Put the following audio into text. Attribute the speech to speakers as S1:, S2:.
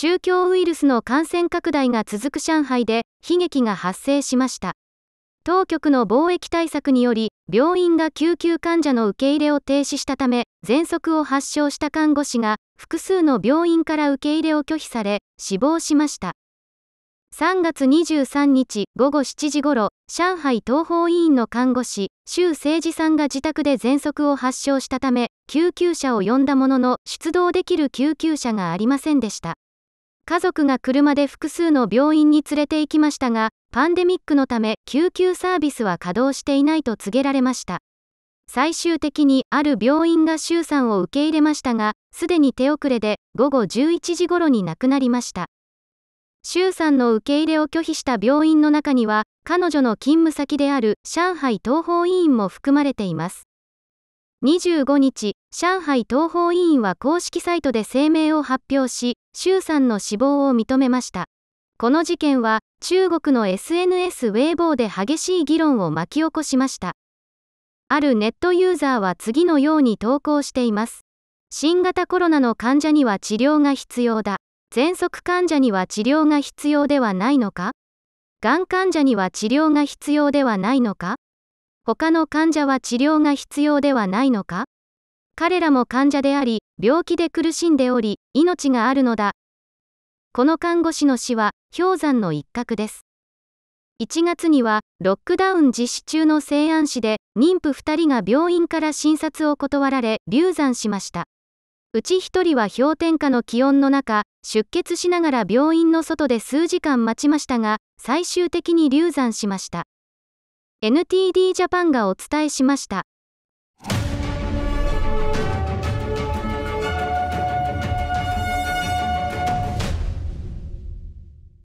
S1: 中共ウイルスの感染拡大が続く上海で悲劇が発生しました。当局の防疫対策により、病院が救急患者の受け入れを停止したため、喘息を発症した看護師が複数の病院から受け入れを拒否され、死亡しました。3月23日午後7時ごろ、上海東方委員の看護師、周誠治さんが自宅で喘息を発症したため、救急車を呼んだものの、出動できる救急車がありませんでした。家族が車で複数の病院に連れて行きましたが、パンデミックのため救急サービスは稼働していないと告げられました。最終的にある病院が周さんを受け入れましたが、すでに手遅れで午後11時頃に亡くなりました。周さんの受け入れを拒否した病院の中には、彼女の勤務先である上海東方医院も含まれています。25日、上海東方委員は公式サイトで声明を発表し、周さんの死亡を認めました。この事件は、中国の SNS ウェイボーで激しい議論を巻き起こしました。あるネットユーザーは次のように投稿しています。新型コロナの患者には治療が必要だ。喘息患者には治療が必要ではないのかがん患者には治療が必要ではないのか他の患者は治療が必要ではないのか彼らも患者であり、病気で苦しんでおり、命があるのだ。この看護師の死は氷山の一角です。1月には、ロックダウン実施中の西安市で、妊婦2人が病院から診察を断られ、流産しました。うち1人は氷点下の気温の中、出血しながら病院の外で数時間待ちましたが、最終的に流産しました。NTD ジャパンがお伝えしました。